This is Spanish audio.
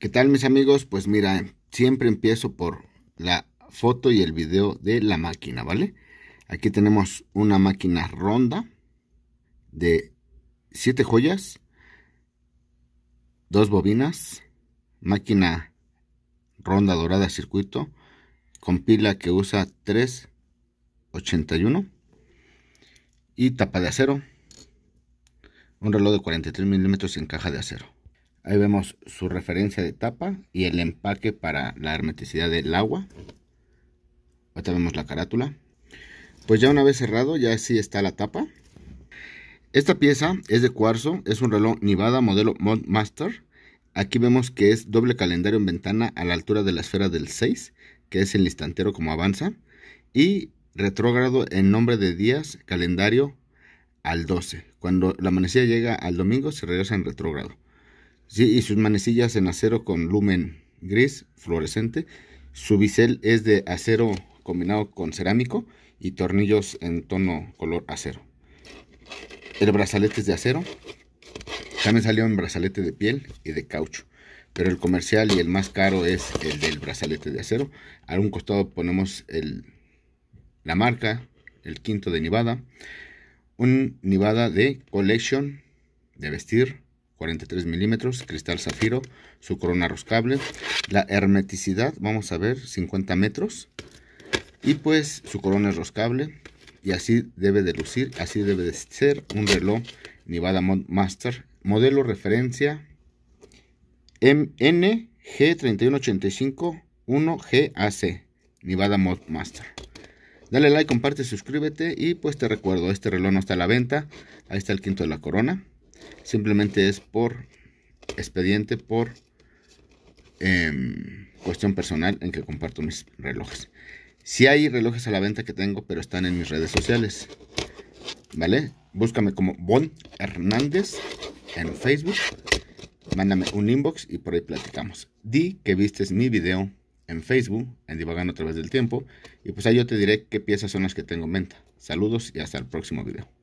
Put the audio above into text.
¿Qué tal mis amigos? Pues mira, siempre empiezo por la foto y el video de la máquina, ¿vale? Aquí tenemos una máquina ronda de 7 joyas, dos bobinas, máquina ronda dorada circuito, con pila que usa 381 y tapa de acero, un reloj de 43 milímetros en caja de acero. Ahí vemos su referencia de tapa y el empaque para la hermeticidad del agua. Ahorita vemos la carátula. Pues ya una vez cerrado, ya así está la tapa. Esta pieza es de cuarzo, es un reloj Nivada modelo Mod Master. Aquí vemos que es doble calendario en ventana a la altura de la esfera del 6, que es el instantero como avanza. Y retrógrado en nombre de días, calendario al 12. Cuando la amanecida llega al domingo se regresa en retrógrado. Sí, y sus manecillas en acero con lumen gris fluorescente. Su bisel es de acero combinado con cerámico y tornillos en tono color acero. El brazalete es de acero. También salió un brazalete de piel y de caucho. Pero el comercial y el más caro es el del brazalete de acero. A un costado ponemos el, la marca, el quinto de Nevada. Un Nevada de Collection de vestir 43 milímetros, cristal zafiro, su corona roscable, la hermeticidad, vamos a ver, 50 metros, y pues su corona es roscable, y así debe de lucir, así debe de ser un reloj Nevada Mod Master, modelo referencia mng 31851 gac Nevada Mod Master. Dale like, comparte, suscríbete y pues te recuerdo, este reloj no está a la venta, ahí está el quinto de la corona. Simplemente es por expediente, por em, cuestión personal en que comparto mis relojes. Si hay relojes a la venta que tengo, pero están en mis redes sociales. ¿Vale? Búscame como Bon Hernández en Facebook. Mándame un inbox y por ahí platicamos. Di que vistes mi video en Facebook, en Divagando a través del tiempo. Y pues ahí yo te diré qué piezas son las que tengo en venta. Saludos y hasta el próximo video.